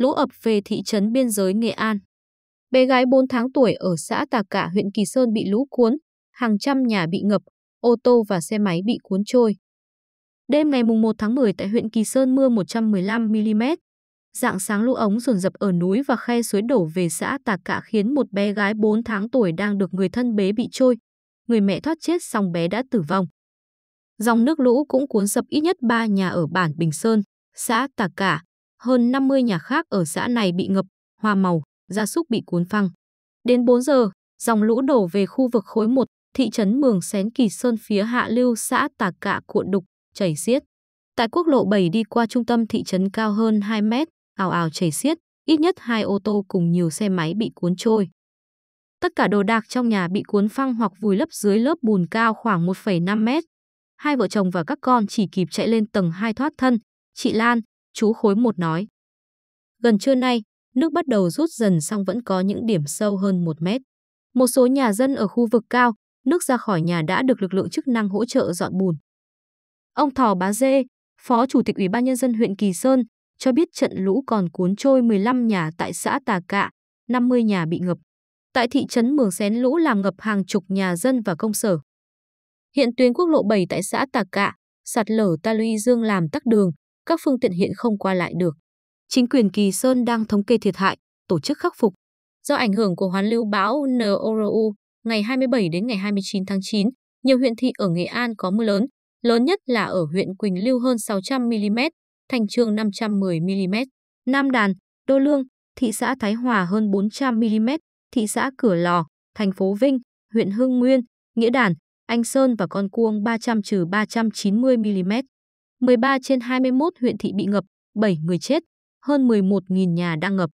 lũ ập về thị trấn biên giới Nghệ An. Bé gái 4 tháng tuổi ở xã Tà Cả, huyện Kỳ Sơn bị lũ cuốn, hàng trăm nhà bị ngập, ô tô và xe máy bị cuốn trôi. Đêm ngày 1 tháng 10 tại huyện Kỳ Sơn mưa 115mm. Dạng sáng lũ ống dồn dập ở núi và khe suối đổ về xã Tà Cả khiến một bé gái 4 tháng tuổi đang được người thân bế bị trôi. Người mẹ thoát chết xong bé đã tử vong. Dòng nước lũ cũng cuốn sập ít nhất 3 nhà ở bản Bình Sơn, xã Tà Cả, hơn 50 nhà khác ở xã này bị ngập, hoa màu, gia súc bị cuốn phăng. Đến 4 giờ, dòng lũ đổ về khu vực khối 1, thị trấn Mường Xén Kỳ Sơn phía hạ lưu xã Tà Cạ Cuộn Đục, chảy xiết. Tại quốc lộ 7 đi qua trung tâm thị trấn cao hơn 2 mét, ảo ảo chảy xiết, ít nhất 2 ô tô cùng nhiều xe máy bị cuốn trôi. Tất cả đồ đạc trong nhà bị cuốn phăng hoặc vùi lấp dưới lớp bùn cao khoảng 1,5 mét. Hai vợ chồng và các con chỉ kịp chạy lên tầng 2 thoát thân. Chị Lan, chú khối một nói. Gần trưa nay, nước bắt đầu rút dần xong vẫn có những điểm sâu hơn một mét. Một số nhà dân ở khu vực cao, nước ra khỏi nhà đã được lực lượng chức năng hỗ trợ dọn bùn. Ông thò Bá Dê, Phó Chủ tịch Ủy ban Nhân dân huyện Kỳ Sơn, cho biết trận lũ còn cuốn trôi 15 nhà tại xã Tà Cạ, 50 nhà bị ngập. Tại thị trấn Mường Xén lũ làm ngập hàng chục nhà dân và công sở. Hiện tuyến quốc lộ 7 tại xã Tà Cạ, sạt lở ta luy dương làm tắc đường, các phương tiện hiện không qua lại được. Chính quyền Kỳ Sơn đang thống kê thiệt hại, tổ chức khắc phục. Do ảnh hưởng của hoàn lưu bão NORU, ngày 27 đến ngày 29 tháng 9, nhiều huyện thị ở Nghệ An có mưa lớn, lớn nhất là ở huyện Quỳnh Lưu hơn 600 mm, Thành Trường 510 mm, Nam Đàn, Đô Lương, thị xã Thái Hòa hơn 400 mm, thị xã Cửa Lò, thành phố Vinh, huyện Hưng Nguyên, Nghĩa Đàn, Anh Sơn và Con Cuông 300-390 mm. 13 trên 21 huyện thị bị ngập, 7 người chết, hơn 11.000 nhà đang ngập.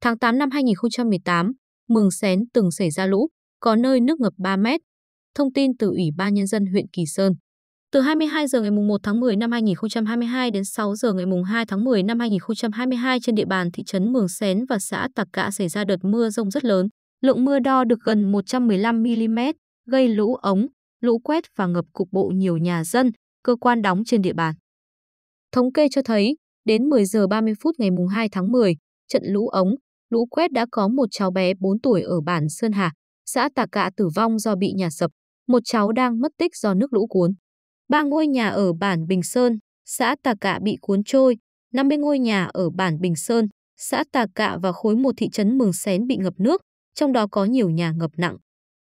Tháng 8 năm 2018, Mường Xén từng xảy ra lũ, có nơi nước ngập 3 mét. Thông tin từ Ủy ban Nhân dân huyện Kỳ Sơn. Từ 22 giờ ngày 1 tháng 10 năm 2022 đến 6 giờ ngày 2 tháng 10 năm 2022 trên địa bàn thị trấn Mường Xén và xã Tạc Cạ xảy ra đợt mưa rông rất lớn. Lượng mưa đo được gần 115 mm, gây lũ ống, lũ quét và ngập cục bộ nhiều nhà dân, cơ quan đóng trên địa bàn. Thống kê cho thấy, đến 10 giờ 30 phút ngày 2 tháng 10, trận lũ ống, lũ quét đã có một cháu bé 4 tuổi ở bản Sơn Hà, xã Tà Cạ tử vong do bị nhà sập, một cháu đang mất tích do nước lũ cuốn. Ba ngôi nhà ở bản Bình Sơn, xã Tà Cạ bị cuốn trôi, 50 ngôi nhà ở bản Bình Sơn, xã Tà Cạ và khối một thị trấn Mường Xén bị ngập nước, trong đó có nhiều nhà ngập nặng.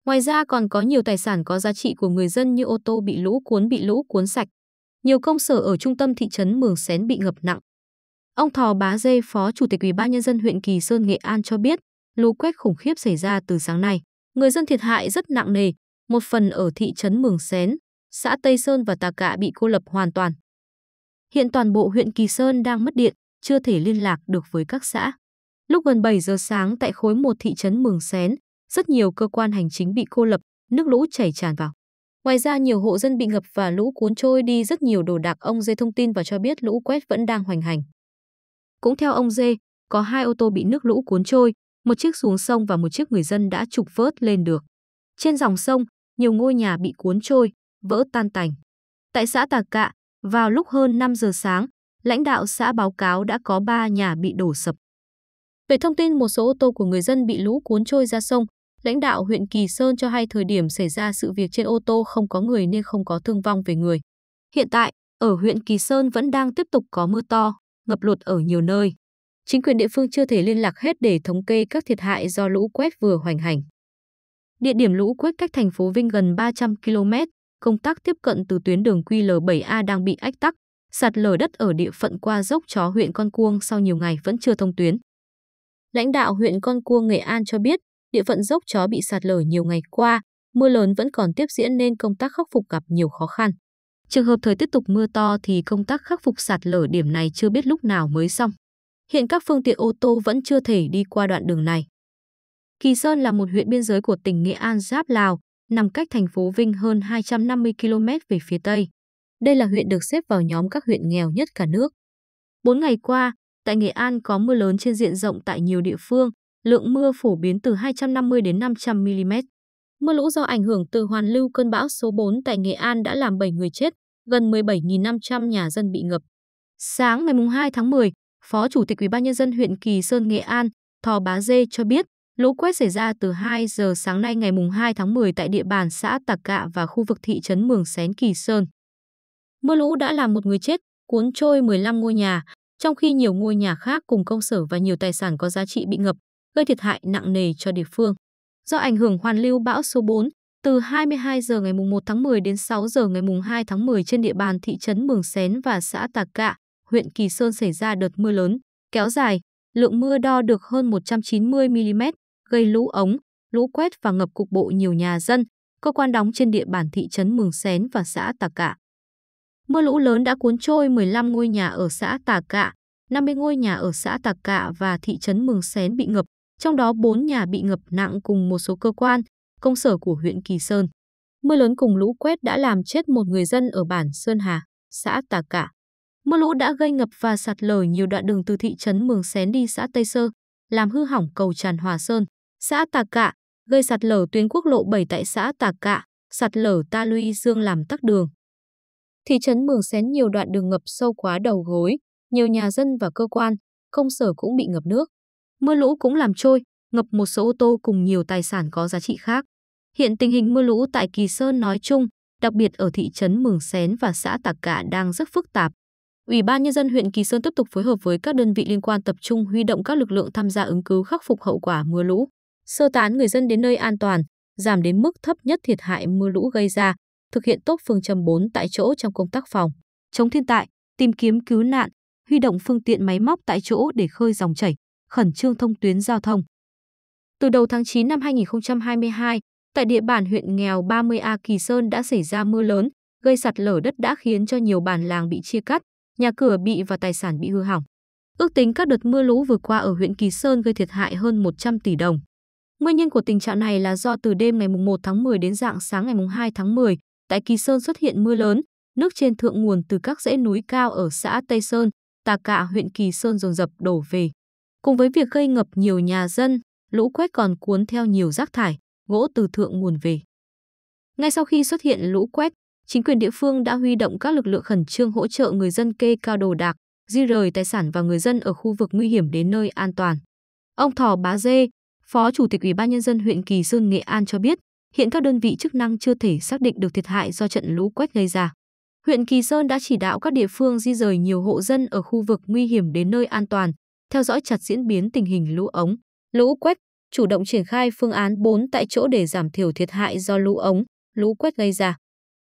Ngoài ra còn có nhiều tài sản có giá trị của người dân như ô tô bị lũ cuốn bị lũ cuốn sạch. Nhiều công sở ở trung tâm thị trấn Mường Xén bị ngập nặng. Ông Thò Bá Dê, Phó Chủ tịch Ủy ban nhân dân huyện Kỳ Sơn Nghệ An cho biết, lũ quét khủng khiếp xảy ra từ sáng nay. Người dân thiệt hại rất nặng nề, một phần ở thị trấn Mường Xén, xã Tây Sơn và Tà Cạ bị cô lập hoàn toàn. Hiện toàn bộ huyện Kỳ Sơn đang mất điện, chưa thể liên lạc được với các xã. Lúc gần 7 giờ sáng tại khối một thị trấn Mường Xén, rất nhiều cơ quan hành chính bị cô lập, nước lũ chảy tràn vào. Ngoài ra nhiều hộ dân bị ngập và lũ cuốn trôi đi rất nhiều đồ đạc ông Dê thông tin và cho biết lũ quét vẫn đang hoành hành. Cũng theo ông Dê, có hai ô tô bị nước lũ cuốn trôi, một chiếc xuống sông và một chiếc người dân đã trục vớt lên được. Trên dòng sông, nhiều ngôi nhà bị cuốn trôi, vỡ tan tành. Tại xã Tà Cạ, vào lúc hơn 5 giờ sáng, lãnh đạo xã báo cáo đã có 3 nhà bị đổ sập. Về thông tin một số ô tô của người dân bị lũ cuốn trôi ra sông, Lãnh đạo huyện Kỳ Sơn cho hay thời điểm xảy ra sự việc trên ô tô không có người nên không có thương vong về người. Hiện tại, ở huyện Kỳ Sơn vẫn đang tiếp tục có mưa to, ngập lụt ở nhiều nơi. Chính quyền địa phương chưa thể liên lạc hết để thống kê các thiệt hại do lũ quét vừa hoành hành. Địa điểm lũ quét cách thành phố Vinh gần 300 km, công tác tiếp cận từ tuyến đường QL7A đang bị ách tắc, sạt lở đất ở địa phận qua dốc chó huyện Con Cuông sau nhiều ngày vẫn chưa thông tuyến. Lãnh đạo huyện Con Cuông Nghệ An cho biết, địa phận dốc chó bị sạt lở nhiều ngày qua, mưa lớn vẫn còn tiếp diễn nên công tác khắc phục gặp nhiều khó khăn. Trường hợp thời tiếp tục mưa to thì công tác khắc phục sạt lở điểm này chưa biết lúc nào mới xong. Hiện các phương tiện ô tô vẫn chưa thể đi qua đoạn đường này. Kỳ Sơn là một huyện biên giới của tỉnh Nghệ An giáp Lào, nằm cách thành phố Vinh hơn 250 km về phía Tây. Đây là huyện được xếp vào nhóm các huyện nghèo nhất cả nước. Bốn ngày qua, tại Nghệ An có mưa lớn trên diện rộng tại nhiều địa phương, lượng mưa phổ biến từ 250 đến 500 mm. Mưa lũ do ảnh hưởng từ hoàn lưu cơn bão số 4 tại Nghệ An đã làm 7 người chết, gần 17.500 nhà dân bị ngập. Sáng ngày 2 tháng 10, Phó Chủ tịch ủy ban nhân dân huyện Kỳ Sơn Nghệ An, Thò Bá Dê cho biết, lũ quét xảy ra từ 2 giờ sáng nay ngày 2 tháng 10 tại địa bàn xã Tạc Cạ và khu vực thị trấn Mường Xén Kỳ Sơn. Mưa lũ đã làm một người chết, cuốn trôi 15 ngôi nhà, trong khi nhiều ngôi nhà khác cùng công sở và nhiều tài sản có giá trị bị ngập, gây thiệt hại nặng nề cho địa phương. Do ảnh hưởng hoàn lưu bão số 4, từ 22 giờ ngày 1 tháng 10 đến 6 giờ ngày 2 tháng 10 trên địa bàn thị trấn Mường Xén và xã Tà Cạ, huyện Kỳ Sơn xảy ra đợt mưa lớn, kéo dài, lượng mưa đo được hơn 190 mm, gây lũ ống, lũ quét và ngập cục bộ nhiều nhà dân, cơ quan đóng trên địa bàn thị trấn Mường Xén và xã Tà Cạ. Mưa lũ lớn đã cuốn trôi 15 ngôi nhà ở xã Tà Cạ, 50 ngôi nhà ở xã Tà Cạ và thị trấn Mường Xén bị ngập, trong đó 4 nhà bị ngập nặng cùng một số cơ quan, công sở của huyện Kỳ Sơn. Mưa lớn cùng lũ quét đã làm chết một người dân ở bản Sơn Hà, xã Tà Cạ. Mưa lũ đã gây ngập và sạt lở nhiều đoạn đường từ thị trấn Mường Xén đi xã Tây Sơ, làm hư hỏng cầu tràn Hòa Sơn, xã Tà Cạ, gây sạt lở tuyến quốc lộ 7 tại xã Tà Cạ, sạt lở ta luy dương làm tắc đường. Thị trấn Mường Xén nhiều đoạn đường ngập sâu quá đầu gối, nhiều nhà dân và cơ quan, công sở cũng bị ngập nước. Mưa lũ cũng làm trôi, ngập một số ô tô cùng nhiều tài sản có giá trị khác. Hiện tình hình mưa lũ tại Kỳ Sơn nói chung, đặc biệt ở thị trấn Mường Xén và xã Tạc Cả đang rất phức tạp. Ủy ban nhân dân huyện Kỳ Sơn tiếp tục phối hợp với các đơn vị liên quan tập trung huy động các lực lượng tham gia ứng cứu khắc phục hậu quả mưa lũ, sơ tán người dân đến nơi an toàn, giảm đến mức thấp nhất thiệt hại mưa lũ gây ra, thực hiện tốt phương châm 4 tại chỗ trong công tác phòng, chống thiên tai, tìm kiếm cứu nạn, huy động phương tiện máy móc tại chỗ để khơi dòng chảy, khẩn trương thông tuyến giao thông. Từ đầu tháng 9 năm 2022, tại địa bàn huyện nghèo 30A Kỳ Sơn đã xảy ra mưa lớn, gây sạt lở đất đã khiến cho nhiều bản làng bị chia cắt, nhà cửa bị và tài sản bị hư hỏng. Ước tính các đợt mưa lũ vừa qua ở huyện Kỳ Sơn gây thiệt hại hơn 100 tỷ đồng. Nguyên nhân của tình trạng này là do từ đêm ngày 1 tháng 10 đến dạng sáng ngày 2 tháng 10, tại Kỳ Sơn xuất hiện mưa lớn, nước trên thượng nguồn từ các dãy núi cao ở xã Tây Sơn, Tà Cạ huyện Kỳ Sơn dồn dập đổ về. Cùng với việc gây ngập nhiều nhà dân, lũ quét còn cuốn theo nhiều rác thải, gỗ từ thượng nguồn về. Ngay sau khi xuất hiện lũ quét, chính quyền địa phương đã huy động các lực lượng khẩn trương hỗ trợ người dân kê cao đồ đạc, di rời tài sản và người dân ở khu vực nguy hiểm đến nơi an toàn. Ông Thỏ Bá Dê, Phó Chủ tịch Ủy ban nhân dân huyện Kỳ Sơn Nghệ An cho biết, hiện các đơn vị chức năng chưa thể xác định được thiệt hại do trận lũ quét gây ra. Huyện Kỳ Sơn đã chỉ đạo các địa phương di rời nhiều hộ dân ở khu vực nguy hiểm đến nơi an toàn, theo dõi chặt diễn biến tình hình lũ ống, lũ quét, chủ động triển khai phương án 4 tại chỗ để giảm thiểu thiệt hại do lũ ống, lũ quét gây ra.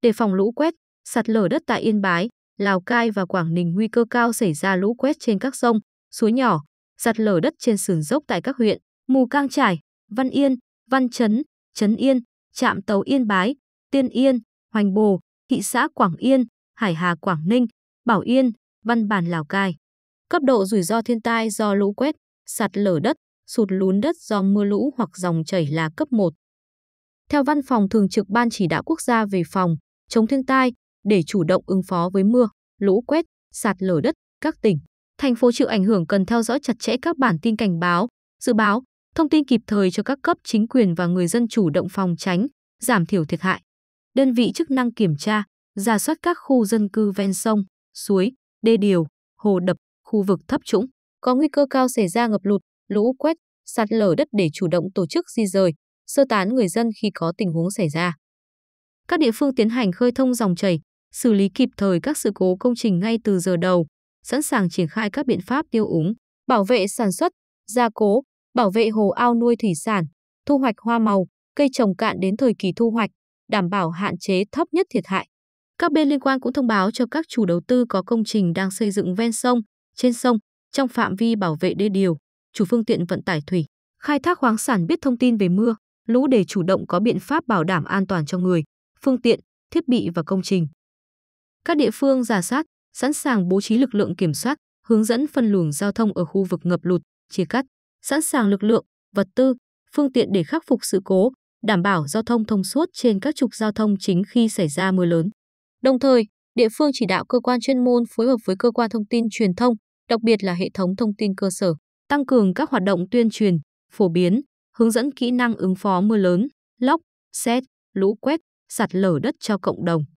Để phòng lũ quét, sạt lở đất tại Yên Bái, Lào Cai và Quảng Ninh nguy cơ cao xảy ra lũ quét trên các sông, suối nhỏ, sạt lở đất trên sườn dốc tại các huyện Mù Cang Trải, Văn Yên, Văn Chấn, Trấn Yên, Trạm Tàu Yên Bái, Tiên Yên, Hoành Bồ, thị xã Quảng Yên, Hải Hà Quảng Ninh, Bảo Yên, Văn Bàn Lào Cai cấp độ rủi ro thiên tai do lũ quét, sạt lở đất, sụt lún đất do mưa lũ hoặc dòng chảy là cấp 1. Theo Văn phòng Thường trực Ban Chỉ đạo Quốc gia về phòng, chống thiên tai, để chủ động ứng phó với mưa, lũ quét, sạt lở đất, các tỉnh, thành phố chịu ảnh hưởng cần theo dõi chặt chẽ các bản tin cảnh báo, dự báo, thông tin kịp thời cho các cấp chính quyền và người dân chủ động phòng tránh, giảm thiểu thiệt hại. Đơn vị chức năng kiểm tra, giả soát các khu dân cư ven sông, suối, đê điều, hồ đập, khu vực thấp trũng, có nguy cơ cao xảy ra ngập lụt, lũ quét, sạt lở đất để chủ động tổ chức di rời, sơ tán người dân khi có tình huống xảy ra. Các địa phương tiến hành khơi thông dòng chảy, xử lý kịp thời các sự cố công trình ngay từ giờ đầu, sẵn sàng triển khai các biện pháp tiêu úng, bảo vệ sản xuất, gia cố, bảo vệ hồ ao nuôi thủy sản, thu hoạch hoa màu, cây trồng cạn đến thời kỳ thu hoạch, đảm bảo hạn chế thấp nhất thiệt hại. Các bên liên quan cũng thông báo cho các chủ đầu tư có công trình đang xây dựng ven sông, trên sông trong phạm vi bảo vệ đê điều, chủ phương tiện vận tải thủy, khai thác khoáng sản biết thông tin về mưa, lũ để chủ động có biện pháp bảo đảm an toàn cho người, phương tiện, thiết bị và công trình. Các địa phương giả soát, sẵn sàng bố trí lực lượng kiểm soát, hướng dẫn phân luồng giao thông ở khu vực ngập lụt, chia cắt, sẵn sàng lực lượng, vật tư, phương tiện để khắc phục sự cố, đảm bảo giao thông thông suốt trên các trục giao thông chính khi xảy ra mưa lớn. Đồng thời, địa phương chỉ đạo cơ quan chuyên môn phối hợp với cơ quan thông tin truyền thông, đặc biệt là hệ thống thông tin cơ sở, tăng cường các hoạt động tuyên truyền, phổ biến, hướng dẫn kỹ năng ứng phó mưa lớn, lốc, xét, lũ quét, sạt lở đất cho cộng đồng.